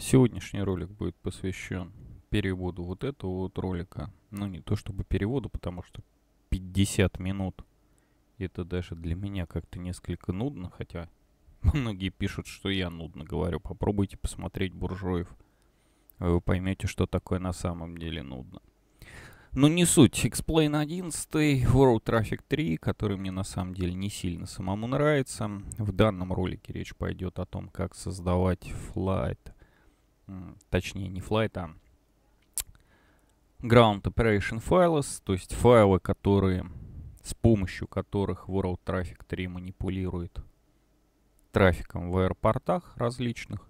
Сегодняшний ролик будет посвящен переводу вот этого вот ролика. Ну, не то чтобы переводу, потому что 50 минут. Это даже для меня как-то несколько нудно, хотя многие пишут, что я нудно говорю. Попробуйте посмотреть буржуев. Вы поймете, что такое на самом деле нудно. Ну не суть. Explain 11, World Traffic 3, который мне на самом деле не сильно самому нравится. В данном ролике речь пойдет о том, как создавать Flight точнее не flight, а ground operation files, то есть файлы, которые с помощью которых World Traffic 3 манипулирует трафиком в аэропортах различных.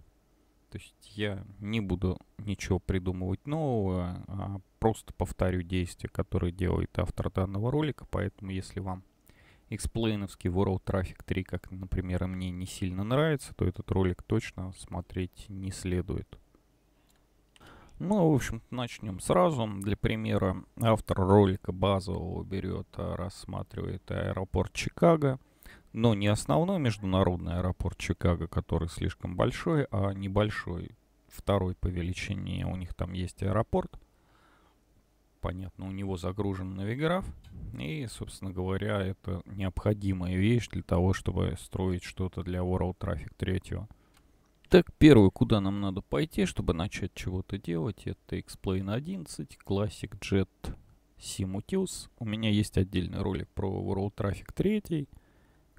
То есть я не буду ничего придумывать нового, а просто повторю действия, которые делает автор данного ролика. Поэтому если вам эксплейновский World Traffic 3, как, например, мне не сильно нравится, то этот ролик точно смотреть не следует. Ну, в общем начнем сразу. Для примера, автор ролика базового берет, а, рассматривает аэропорт Чикаго, но не основной международный аэропорт Чикаго, который слишком большой, а небольшой, второй по величине. У них там есть аэропорт. Понятно, у него загружен навиграф. И, собственно говоря, это необходимая вещь для того, чтобы строить что-то для World Traffic 3. Итак, первое, куда нам надо пойти, чтобы начать чего-то делать, это Explain 11, Classic Jet Simutius. У меня есть отдельный ролик про World Traffic 3,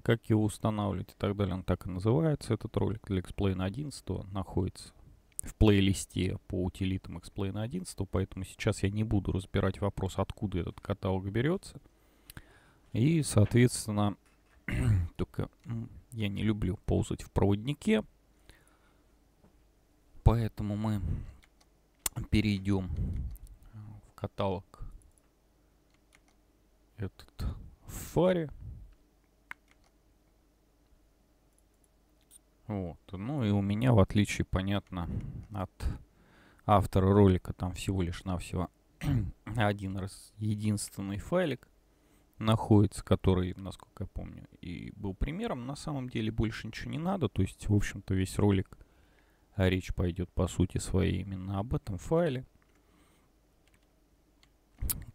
как его устанавливать и так далее. Он так и называется, этот ролик для Explain 11 находится в плейлисте по утилитам Explain 11, поэтому сейчас я не буду разбирать вопрос, откуда этот каталог берется. И, соответственно, только я не люблю ползать в проводнике, Поэтому мы перейдем в каталог этот в фаре. Вот. Ну и у меня, в отличие, понятно, от автора ролика, там всего лишь навсего один раз единственный файлик находится, который, насколько я помню, и был примером. На самом деле больше ничего не надо. То есть, в общем-то, весь ролик а речь пойдет по сути своей именно об этом файле,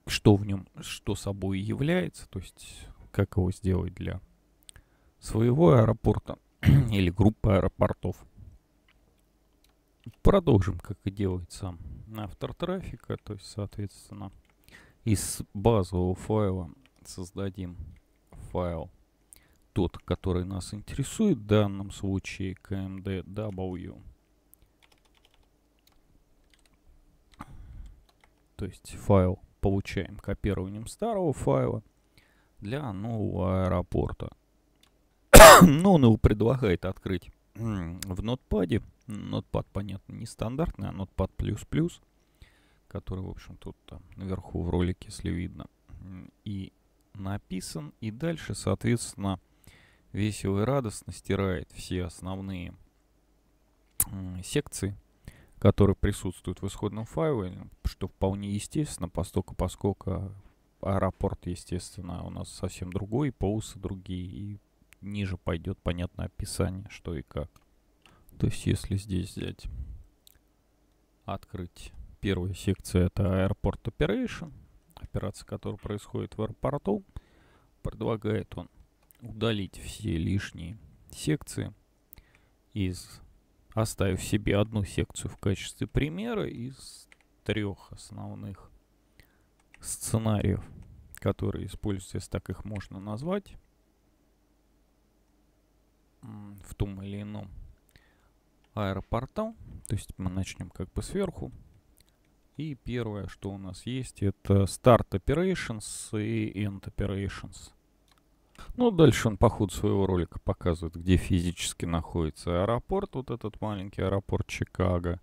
что в нем, что собой является, то есть как его сделать для своего аэропорта или группы аэропортов. Продолжим, как и делает сам автор трафика, то есть, соответственно, из базового файла создадим файл тот, который нас интересует в данном случае, kmdw то есть файл получаем копированием старого файла для нового аэропорта. Но ну, он его предлагает открыть в Notepad. Notepad, понятно, не стандартный, а Notepad++. который, в общем, тут там наверху в ролике, если видно. И написан, и дальше, соответственно, весело и радостно стирает все основные секции которые присутствуют в исходном файле, ну, что вполне естественно, поскольку, поскольку а, аэропорт, естественно, у нас совсем другой, полосы другие, и ниже пойдет, понятное описание, что и как. То есть, если здесь взять, открыть первую секцию, это Airport Operation, операция, которая происходит в аэропорту, предлагает он удалить все лишние секции из оставив себе одну секцию в качестве примера из трех основных сценариев, которые используются, если так их можно назвать, в том или ином аэропорту. То есть мы начнем как бы сверху. И первое, что у нас есть, это Start Operations и End Operations. Ну, дальше он по ходу своего ролика показывает, где физически находится аэропорт, вот этот маленький аэропорт Чикаго,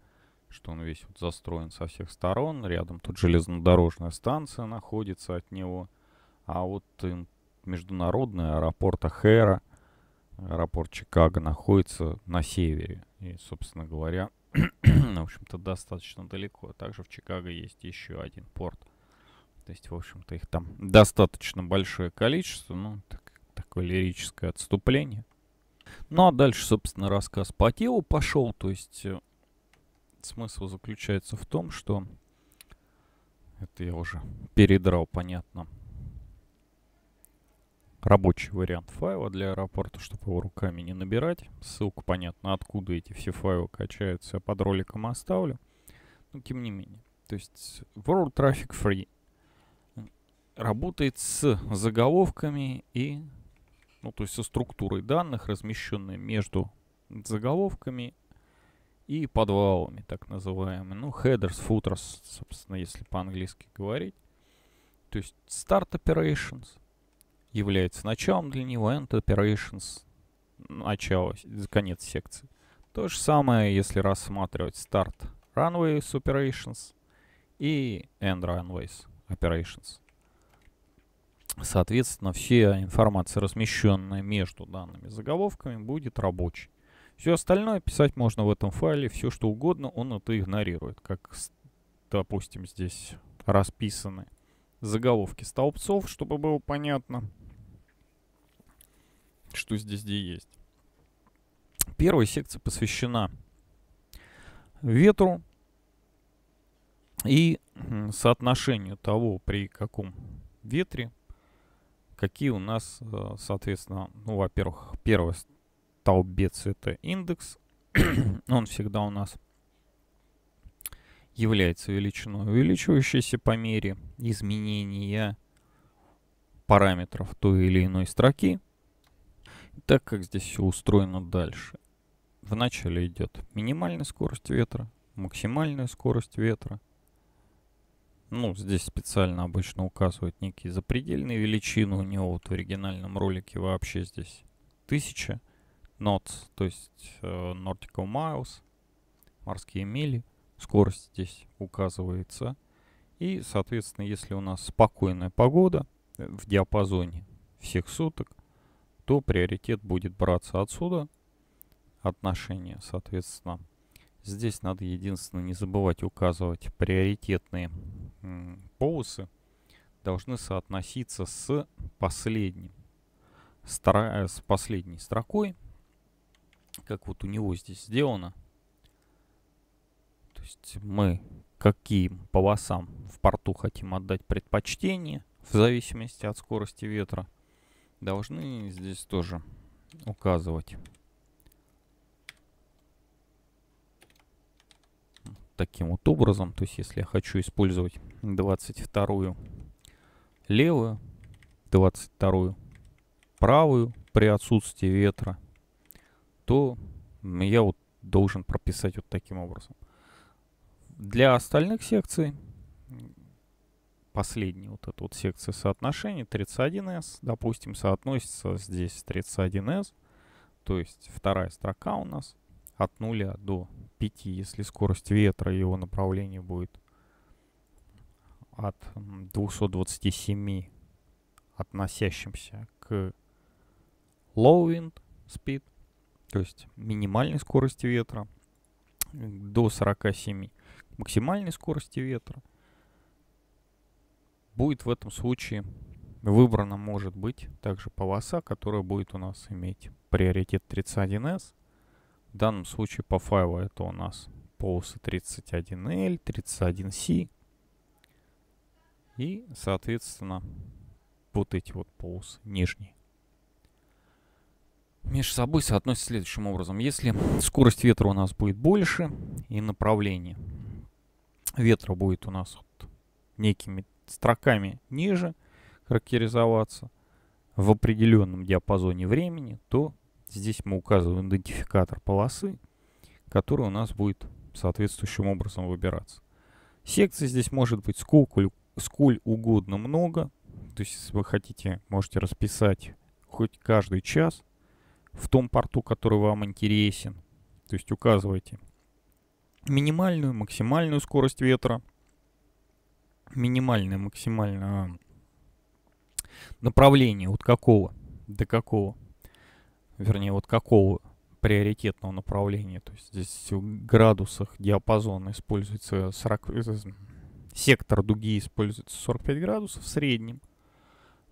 что он весь вот застроен со всех сторон, рядом тут железнодорожная станция находится от него, а вот международный аэропорт Ахера, аэропорт Чикаго находится на севере, и, собственно говоря, в общем-то, достаточно далеко. Также в Чикаго есть еще один порт – то есть, в общем-то, их там достаточно большое количество. Ну, так такое лирическое отступление. Ну а дальше, собственно, рассказ по телу пошел. То есть э, смысл заключается в том, что это я уже передрал, понятно. Рабочий вариант файла для аэропорта, чтобы его руками не набирать. Ссылку, понятно, откуда эти все файлы качаются, я под роликом оставлю. Но тем не менее. То есть World Traffic Free работает с заголовками и ну, то есть со структурой данных, размещенной между заголовками и подвалами, так называемые. Ну, headers, footers, собственно, если по-английски говорить. То есть start operations является началом для него, end operations начало, конец секции. То же самое, если рассматривать start runways operations и end runways operations. Соответственно, вся информация, размещенная между данными заголовками, будет рабочей. Все остальное писать можно в этом файле, все что угодно, он это игнорирует. Как, допустим, здесь расписаны заголовки столбцов, чтобы было понятно, что здесь где есть. Первая секция посвящена ветру и соотношению того, при каком ветре какие у нас, э, соответственно, ну, во-первых, первый столбец это индекс. Он всегда у нас является величиной, увеличивающейся по мере изменения параметров той или иной строки. Так как здесь все устроено дальше. Вначале идет минимальная скорость ветра, максимальная скорость ветра – ну, здесь специально обычно указывают некие запредельные величины. У него вот в оригинальном ролике вообще здесь тысяча нотс, то есть э, nautical miles, морские мили. Скорость здесь указывается. И, соответственно, если у нас спокойная погода э, в диапазоне всех суток, то приоритет будет браться отсюда. Отношения, соответственно. Здесь надо единственное не забывать указывать приоритетные полосы должны соотноситься с последним. Стра э, с последней строкой, как вот у него здесь сделано. То есть мы каким полосам в порту хотим отдать предпочтение, в зависимости от скорости ветра, должны здесь тоже указывать. таким вот образом. То есть, если я хочу использовать 22 левую, 22 правую при отсутствии ветра, то я вот должен прописать вот таким образом. Для остальных секций, последняя вот эта вот секция соотношений, 31S, допустим, соотносится здесь с 31S, то есть вторая строка у нас от 0 до 5, если скорость ветра и его направление будет от 227 относящимся к low wind speed, то есть минимальной скорости ветра, до 47 максимальной скорости ветра, будет в этом случае выбрана может быть также полоса, которая будет у нас иметь приоритет 31S в данном случае по файлу это у нас полосы 31L, 31C. И, соответственно, вот эти вот полосы нижние. Между собой соотносятся следующим образом. Если скорость ветра у нас будет больше и направление ветра будет у нас вот некими строками ниже характеризоваться в определенном диапазоне времени, то Здесь мы указываем идентификатор полосы, который у нас будет соответствующим образом выбираться. Секций здесь может быть сколько, сколь угодно много. То есть, если вы хотите, можете расписать хоть каждый час в том порту, который вам интересен. То есть указывайте минимальную, максимальную скорость ветра, минимальное, максимальное а, направление от какого до какого вернее, вот какого приоритетного направления. То есть здесь в градусах диапазон используется 40, э, сектор дуги используется 45 градусов в среднем.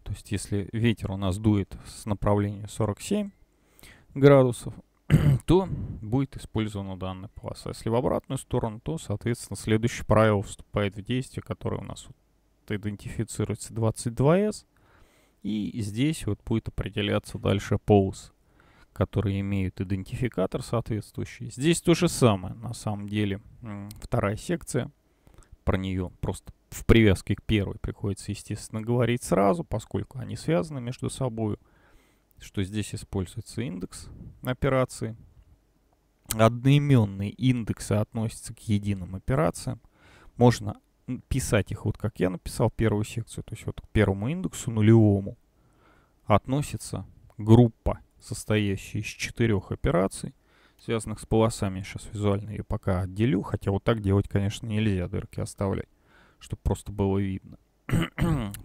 То есть если ветер у нас дует с направления 47 градусов, то будет использована данная полоса. Если в обратную сторону, то, соответственно, следующее правило вступает в действие, которое у нас вот идентифицируется 22С. И здесь вот будет определяться дальше полос которые имеют идентификатор соответствующий. Здесь то же самое, на самом деле. Вторая секция, про нее просто в привязке к первой приходится, естественно, говорить сразу, поскольку они связаны между собой, что здесь используется индекс операции. Одноименные индексы относятся к единым операциям. Можно писать их вот как я написал первую секцию, то есть вот к первому индексу нулевому относится группа состоящий из четырех операций, связанных с полосами. сейчас визуально ее пока отделю, хотя вот так делать, конечно, нельзя дырки оставлять, чтобы просто было видно.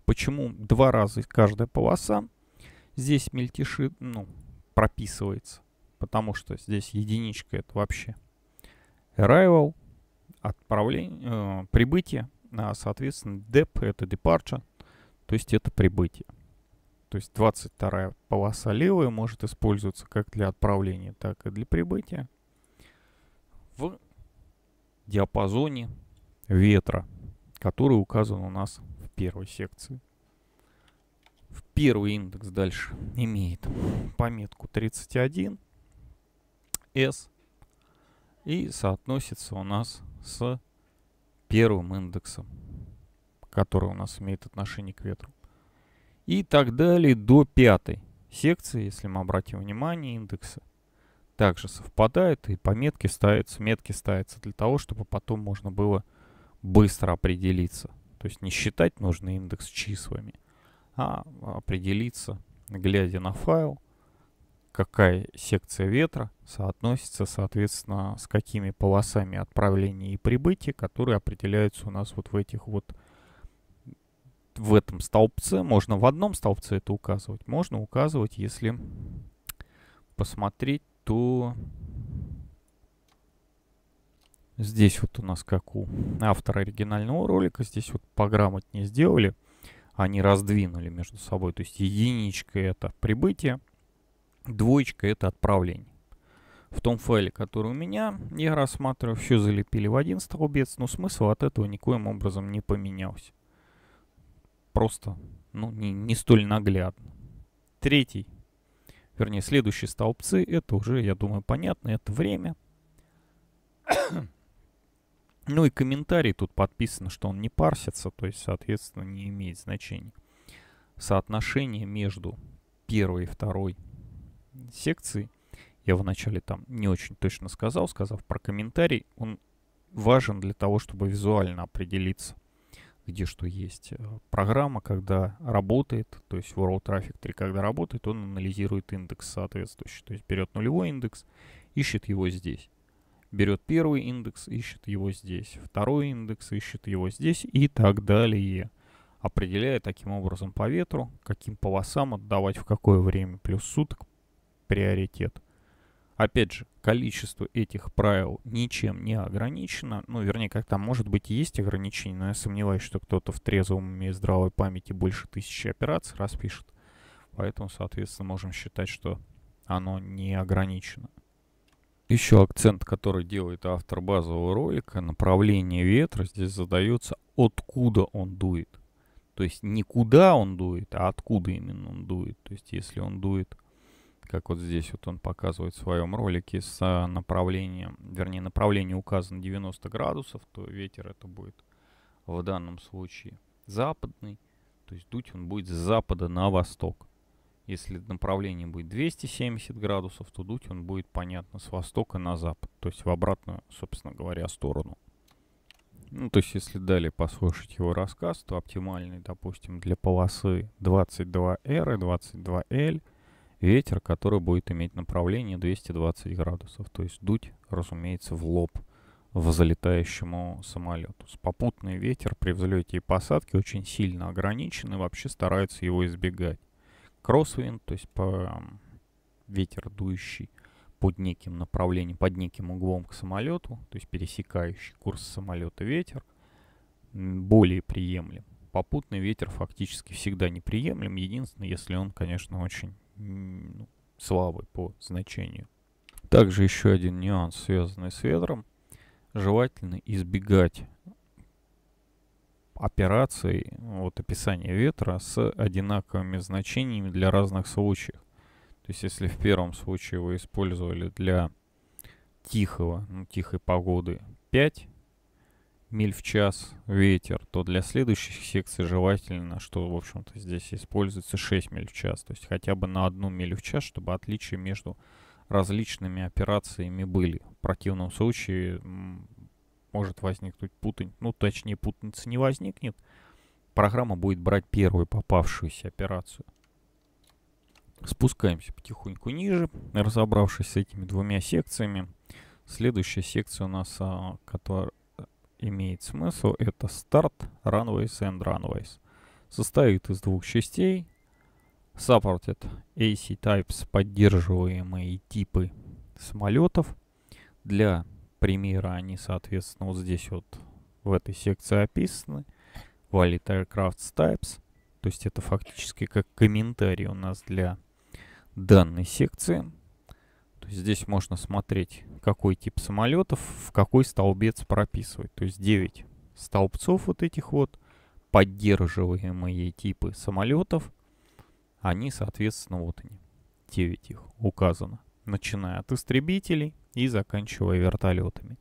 Почему два раза каждая полоса? Здесь мельтешит, ну, прописывается, потому что здесь единичка это вообще arrival, отправление, э, прибытие, а, соответственно, dep это departure, то есть это прибытие. То есть 22 полоса левая может использоваться как для отправления, так и для прибытия в диапазоне ветра, который указан у нас в первой секции. В первый индекс дальше имеет пометку 31 S и соотносится у нас с первым индексом, который у нас имеет отношение к ветру и так далее до пятой секции, если мы обратим внимание, индексы также совпадают, и пометки ставятся, метки ставятся для того, чтобы потом можно было быстро определиться. То есть не считать нужный индекс числами, а определиться, глядя на файл, какая секция ветра соотносится, соответственно, с какими полосами отправления и прибытия, которые определяются у нас вот в этих вот в этом столбце, можно в одном столбце это указывать, можно указывать, если посмотреть, то здесь вот у нас как у автора оригинального ролика, здесь вот пограмотнее сделали, они раздвинули между собой, то есть единичка это прибытие, двоечка это отправление. В том файле, который у меня, я рассматриваю, все залепили в один столбец, но смысл от этого никоим образом не поменялся просто, ну, не, не столь наглядно. Третий, вернее, следующие столбцы, это уже, я думаю, понятно, это время. ну и комментарий тут подписано, что он не парсится, то есть, соответственно, не имеет значения. Соотношение между первой и второй секцией, я вначале там не очень точно сказал, сказав про комментарий, он важен для того, чтобы визуально определиться где что есть. Э, программа, когда работает, то есть World Traffic 3, когда работает, он анализирует индекс соответствующий. То есть берет нулевой индекс, ищет его здесь. Берет первый индекс, ищет его здесь. Второй индекс, ищет его здесь и так далее. Определяя таким образом по ветру, каким полосам отдавать в какое время, плюс суток, приоритет. Опять же, количество этих правил ничем не ограничено. Ну, вернее, как там, может быть, и есть ограничения, но я сомневаюсь, что кто-то в трезвом уме и здравой памяти больше тысячи операций распишет. Поэтому, соответственно, можем считать, что оно не ограничено. Еще акцент, который делает автор базового ролика, направление ветра здесь задается, откуда он дует. То есть не куда он дует, а откуда именно он дует. То есть если он дует как вот здесь вот он показывает в своем ролике, с а, направлением, вернее, направление указано 90 градусов, то ветер это будет в данном случае западный, то есть дуть он будет с запада на восток. Если направление будет 270 градусов, то дуть он будет, понятно, с востока на запад, то есть в обратную, собственно говоря, сторону. Ну, то есть, если далее послушать его рассказ, то оптимальный, допустим, для полосы 22R и 22L – ветер, который будет иметь направление 220 градусов, то есть дуть, разумеется, в лоб в залетающему самолету. Попутный ветер при взлете и посадке очень сильно ограничен и вообще стараются его избегать. Кроссвинд, то есть по ветер дующий под неким направлением, под неким углом к самолету, то есть пересекающий курс самолета ветер, более приемлем. Попутный ветер фактически всегда неприемлем, единственное, если он, конечно, очень ну, слабый по значению. Также еще один нюанс, связанный с ветром. Желательно избегать операций, вот описания ветра с одинаковыми значениями для разных случаев. То есть если в первом случае вы использовали для тихого, ну, тихой погоды 5, миль в час ветер, то для следующих секций желательно, что, в общем-то, здесь используется 6 миль в час. То есть хотя бы на одну милю в час, чтобы отличия между различными операциями были. В противном случае может возникнуть путань, ну, точнее, путаница не возникнет. Программа будет брать первую попавшуюся операцию. Спускаемся потихоньку ниже, разобравшись с этими двумя секциями. Следующая секция у нас, а, которая имеет смысл, это старт Runways and Runways. Состоит из двух частей. Supported AC Types поддерживаемые типы самолетов. Для примера они, соответственно, вот здесь вот в этой секции описаны. Valid Aircraft Types. То есть это фактически как комментарий у нас для данной секции. То есть здесь можно смотреть какой тип самолетов в какой столбец прописывать. То есть 9 столбцов вот этих вот, поддерживаемые типы самолетов, они, соответственно, вот они, 9 их указано, начиная от истребителей и заканчивая вертолетами,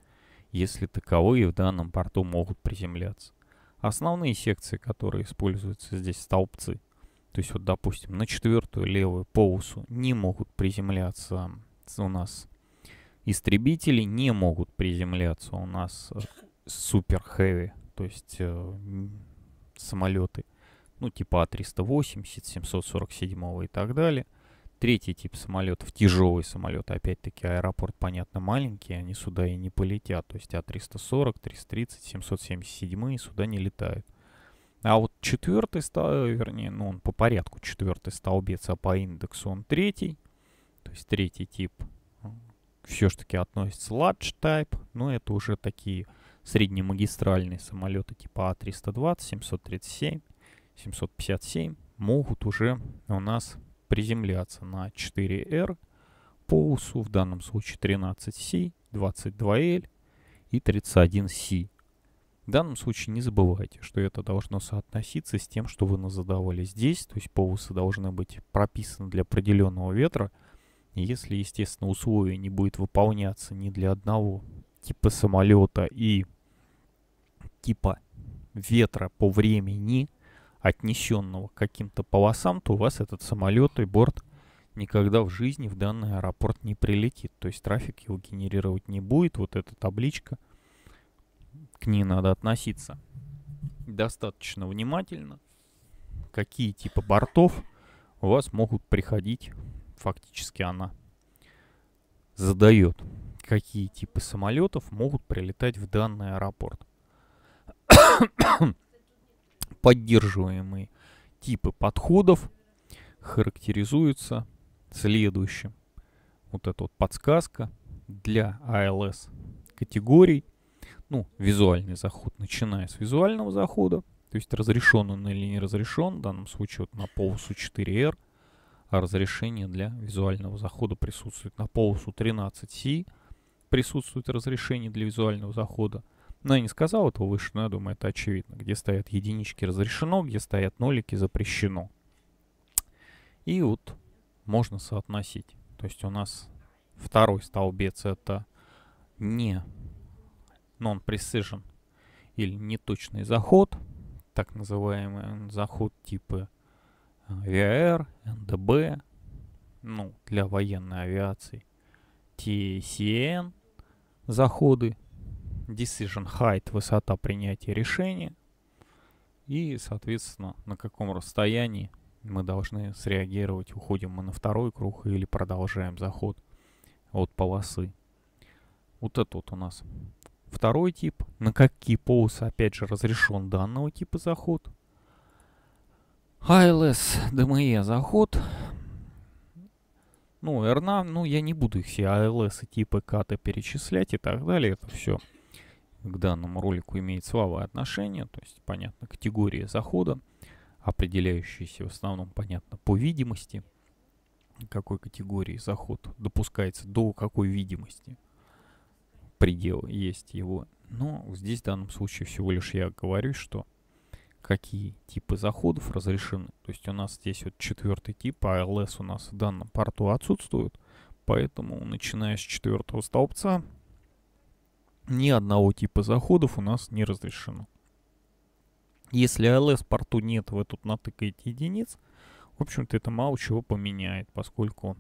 если таковые в данном порту могут приземляться. Основные секции, которые используются здесь, столбцы, то есть вот, допустим, на четвертую левую полосу не могут приземляться у нас Истребители не могут приземляться у нас э, супер хэви, то есть э, самолеты, ну типа А380, 747 и так далее. Третий тип самолетов, тяжелый самолет, опять-таки аэропорт, понятно, маленький, они сюда и не полетят. То есть А340, 330, 777 сюда не летают. А вот четвертый, стал, вернее, ну он по порядку четвертый столбец, а по индексу он третий. То есть третий тип все же таки относится large type, но это уже такие среднемагистральные самолеты типа А320, 737, 757 могут уже у нас приземляться на 4R по УСУ, в данном случае 13C, 22L и 31C. В данном случае не забывайте, что это должно соотноситься с тем, что вы назадавали здесь, то есть полосы должны быть прописаны для определенного ветра – если, естественно, условие не будет выполняться ни для одного типа самолета и типа ветра по времени, отнесенного каким-то полосам, то у вас этот самолет и борт никогда в жизни в данный аэропорт не прилетит. То есть трафик его генерировать не будет. Вот эта табличка, к ней надо относиться достаточно внимательно. Какие типа бортов у вас могут приходить фактически она задает, какие типы самолетов могут прилетать в данный аэропорт. Поддерживаемые типы подходов характеризуются следующим. Вот эта вот подсказка для ALS категорий. Ну, визуальный заход, начиная с визуального захода, то есть разрешен он или не разрешен, в данном случае вот на полосу 4R, а разрешение для визуального захода присутствует. На полосу 13C присутствует разрешение для визуального захода. Но я не сказал этого выше, но я думаю, это очевидно. Где стоят единички разрешено, где стоят нолики запрещено. И вот можно соотносить. То есть у нас второй столбец это не non-precision или неточный заход, так называемый заход типа ВАР, НДБ, ну, для военной авиации, TCN, заходы, Decision Height, высота принятия решения, и, соответственно, на каком расстоянии мы должны среагировать, уходим мы на второй круг или продолжаем заход от полосы. Вот это вот у нас второй тип, на какие полосы, опять же, разрешен данного типа заход – Айлес, ДМЕ, заход. Ну, Эрна, ну, я не буду все АЛС и типы ката перечислять и так далее. Это все к данному ролику имеет слабое отношение. То есть, понятно, категория захода, определяющиеся в основном, понятно, по видимости. Какой категории заход допускается, до какой видимости предел есть его. Но здесь в данном случае всего лишь я говорю, что какие типы заходов разрешены. То есть у нас здесь вот четвертый тип, а LS у нас в данном порту отсутствует. Поэтому, начиная с четвертого столбца, ни одного типа заходов у нас не разрешено. Если LS порту нет, вы тут натыкаете единиц, в общем-то это мало чего поменяет, поскольку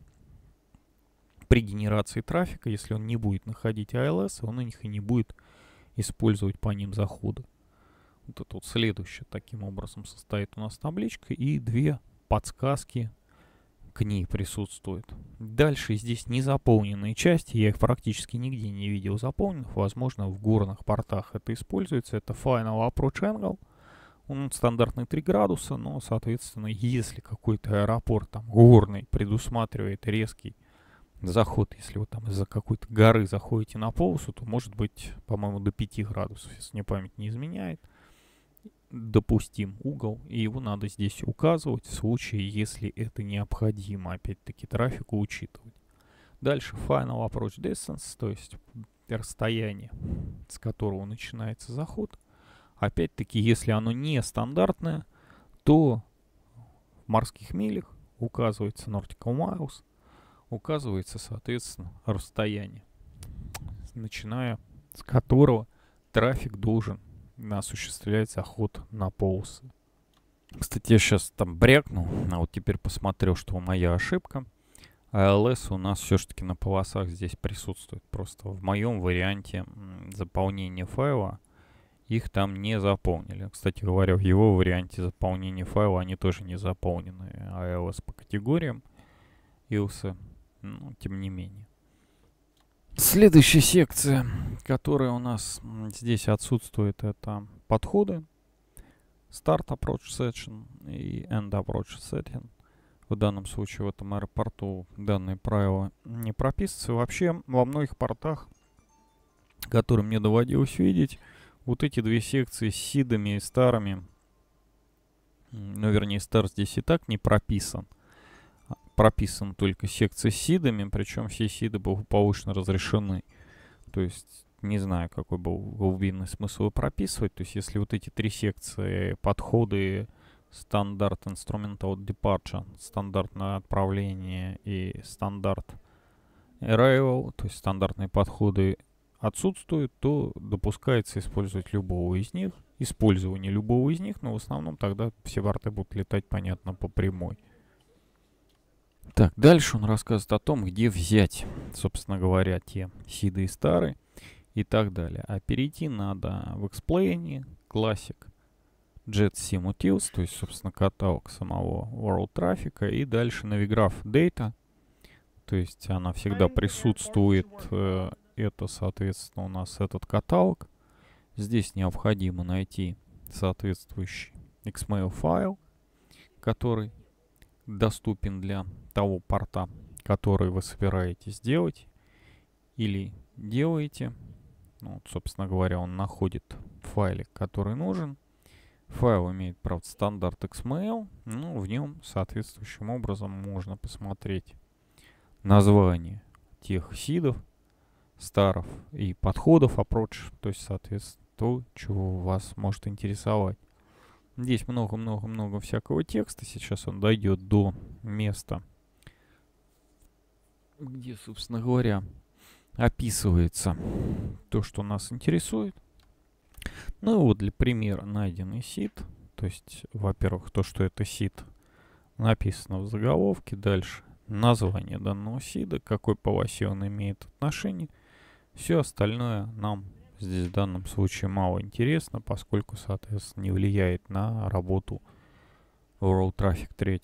при генерации трафика, если он не будет находить ALS, он у них и не будет использовать по ним заходы. Вот это вот следующее таким образом состоит у нас табличка. И две подсказки к ней присутствуют. Дальше здесь незаполненные части. Я их практически нигде не видел заполненных. Возможно, в горных портах это используется. Это Final Approach Angle. Он стандартный 3 градуса, но, соответственно, если какой-то аэропорт там горный предусматривает резкий заход, если вы там из-за какой-то горы заходите на полосу, то может быть, по-моему, до 5 градусов, если мне память не изменяет допустим угол, и его надо здесь указывать в случае, если это необходимо, опять-таки, трафику учитывать. Дальше Final Approach Distance, то есть расстояние, с которого начинается заход. Опять-таки, если оно не стандартное, то в морских милях указывается Nautical Miles, указывается, соответственно, расстояние, начиная с которого трафик должен осуществлять охот на полосы. Кстати, я сейчас там брякнул, а вот теперь посмотрел, что моя ошибка. ALS у нас все-таки на полосах здесь присутствует. Просто в моем варианте заполнения файла их там не заполнили. Кстати говоря, в его варианте заполнения файла они тоже не заполнены. ALS по категориям, ILS, ну, тем не менее. Следующая секция, которая у нас здесь отсутствует, это подходы. Start Approach Session и End Approach Session. В данном случае в этом аэропорту данные правила не прописываются. Вообще во многих портах, которые мне доводилось видеть, вот эти две секции с сидами и старыми, ну вернее стар здесь и так не прописан – прописан только секция с сидами, причем все сиды благополучно разрешены. То есть не знаю, какой был глубинный смысл прописывать. То есть если вот эти три секции, подходы, стандарт инструмента от Departure, стандартное отправление и стандарт Arrival, то есть стандартные подходы отсутствуют, то допускается использовать любого из них, использование любого из них, но в основном тогда все варты будут летать, понятно, по прямой. Так, дальше он рассказывает о том, где взять, собственно говоря, те сиды и стары и так далее. А перейти надо в Explain, Classic, Jet Sim Utils, то есть, собственно, каталог самого World Traffic, и дальше Navigraph Data, то есть она всегда присутствует, э, это, соответственно, у нас этот каталог. Здесь необходимо найти соответствующий XML файл, который доступен для того порта, который вы собираетесь делать или делаете. Ну, вот, собственно говоря, он находит файлик, который нужен. Файл имеет, правда, стандарт XML, но в нем соответствующим образом можно посмотреть название тех сидов, старов и подходов, approach, то есть, соответственно, то, чего вас может интересовать. Здесь много-много-много всякого текста. Сейчас он дойдет до места где, собственно говоря, описывается то, что нас интересует. Ну вот для примера найденный сид, То есть, во-первых, то, что это сид, написано в заголовке. Дальше название данного сида, какой полосе он имеет отношение. Все остальное нам здесь в данном случае мало интересно, поскольку, соответственно, не влияет на работу World Traffic 3.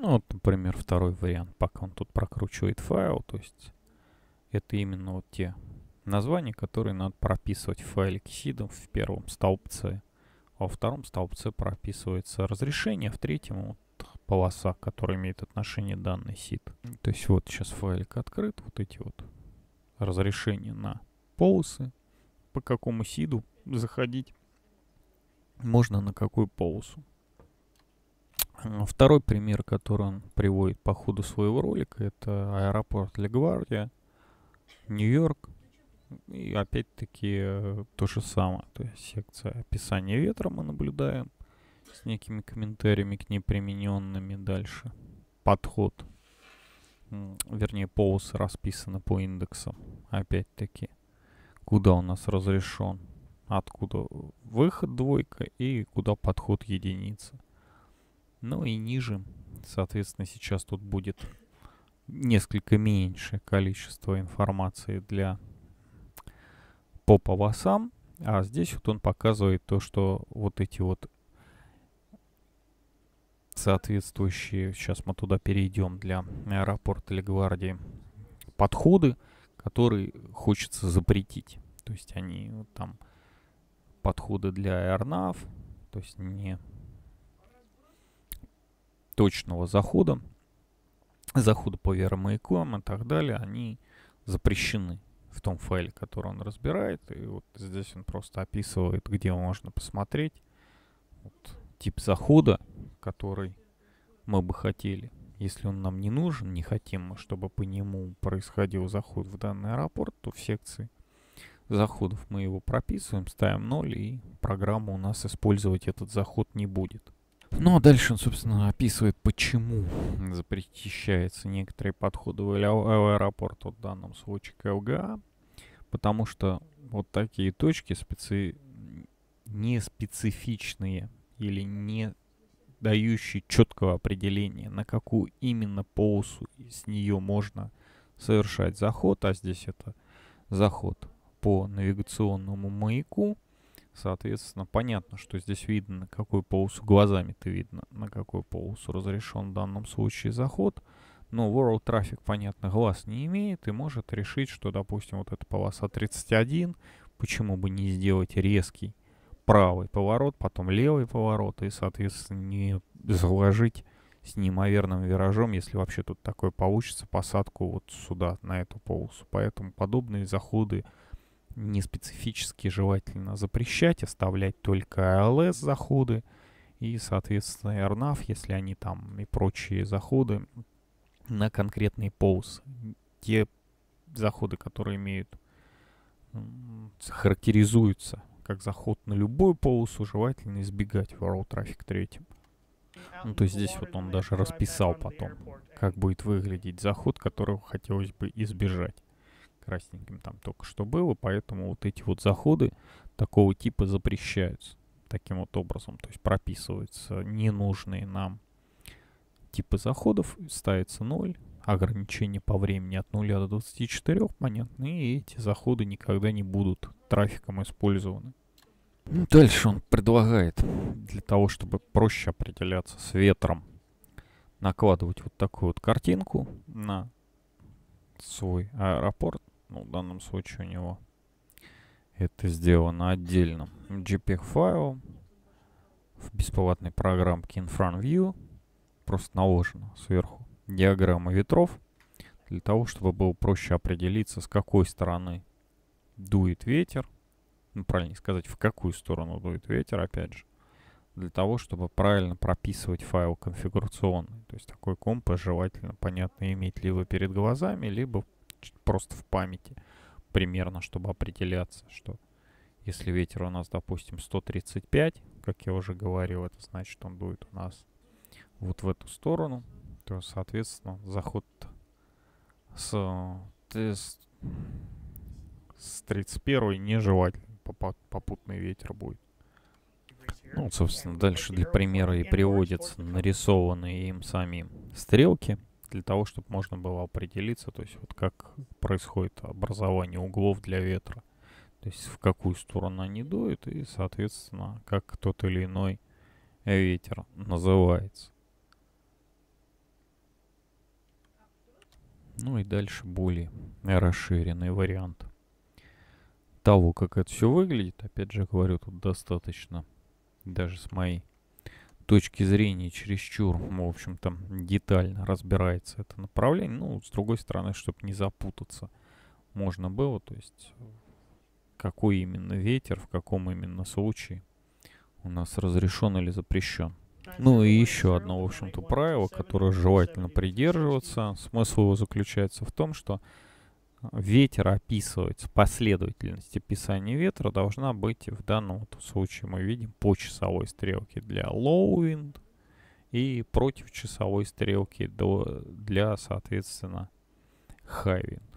Ну, вот, например, второй вариант, пока он тут прокручивает файл, то есть это именно вот те названия, которые надо прописывать в файлике сидом в первом столбце. А во втором столбце прописывается разрешение, а в третьем вот полоса, которая имеет отношение данный сид. То есть вот сейчас файлик открыт, вот эти вот разрешения на полосы, по какому сиду заходить можно на какую полосу. Второй пример, который он приводит по ходу своего ролика, это аэропорт Легвардия, Нью-Йорк. И опять-таки э, то же самое. То есть секция описания ветра мы наблюдаем с некими комментариями к ней примененными дальше. Подход. Вернее, полосы расписаны по индексам. Опять-таки, куда у нас разрешен, откуда э, выход двойка и куда подход единица. Ну и ниже, соответственно, сейчас тут будет несколько меньшее количество информации для по полосам. А здесь вот он показывает то, что вот эти вот соответствующие, сейчас мы туда перейдем для аэропорта или гвардии, подходы, которые хочется запретить. То есть они там подходы для аэронав, то есть не точного захода, захода по веромаякам и так далее, они запрещены в том файле, который он разбирает. И вот здесь он просто описывает, где можно посмотреть вот, тип захода, который мы бы хотели. Если он нам не нужен, не хотим, чтобы по нему происходил заход в данный аэропорт, то в секции заходов мы его прописываем, ставим 0, и программа у нас использовать этот заход не будет. Ну а дальше он, собственно, описывает, почему запрещаются некоторые подходы в аэропорт, в данном случае КЛГА, потому что вот такие точки специ... не или не дающие четкого определения, на какую именно полосу с нее можно совершать заход, а здесь это заход по навигационному маяку, Соответственно, понятно, что здесь видно, на какую полосу глазами-то видно, на какую полосу разрешен в данном случае заход. Но World Traffic, понятно, глаз не имеет и может решить, что, допустим, вот эта полоса 31, почему бы не сделать резкий правый поворот, потом левый поворот и, соответственно, не заложить с неимоверным виражом, если вообще тут такое получится, посадку вот сюда, на эту полосу. Поэтому подобные заходы не специфически желательно запрещать, оставлять только ALS заходы и, соответственно, RNAV, если они там и прочие заходы на конкретный полз. Те заходы, которые имеют, характеризуются как заход на любую полосу, желательно избегать в World Traffic 3. Ну, то есть здесь вот он даже расписал потом, как будет выглядеть заход, которого хотелось бы избежать красненьким там только что было, поэтому вот эти вот заходы такого типа запрещаются таким вот образом. То есть прописываются ненужные нам типы заходов, ставится 0, ограничение по времени от 0 до 24, понятно, и эти заходы никогда не будут трафиком использованы. Ну, дальше он предлагает для того, чтобы проще определяться с ветром, накладывать вот такую вот картинку на свой аэропорт, ну, в данном случае у него это сделано отдельно JPEG файл в бесплатной программке InFrontView просто наложено сверху диаграмма ветров для того, чтобы было проще определиться, с какой стороны дует ветер, ну, правильно сказать, в какую сторону дует ветер, опять же, для того, чтобы правильно прописывать файл конфигурационный. То есть такой комп а желательно, понятно, иметь либо перед глазами, либо просто в памяти примерно, чтобы определяться, что если ветер у нас, допустим, 135, как я уже говорил, это значит, он дует у нас вот в эту сторону, то, соответственно, заход с, с, с 31 нежелательно, попутный ветер будет. Ну, собственно, дальше для примера и приводятся нарисованные им самим стрелки для того, чтобы можно было определиться, то есть вот как происходит образование углов для ветра, то есть в какую сторону они дуют и, соответственно, как тот или иной ветер называется. Ну и дальше более расширенный вариант того, как это все выглядит. Опять же говорю, тут достаточно даже с моей точки зрения чересчур, в общем-то, детально разбирается это направление. Ну, с другой стороны, чтобы не запутаться, можно было, то есть какой именно ветер, в каком именно случае у нас разрешен или запрещен. Ну и еще одно, в общем-то, правило, которое желательно придерживаться. Смысл его заключается в том, что ветер описывается, последовательность описания ветра должна быть в данном вот случае мы видим по часовой стрелке для low wind и против часовой стрелки для, соответственно, high wind.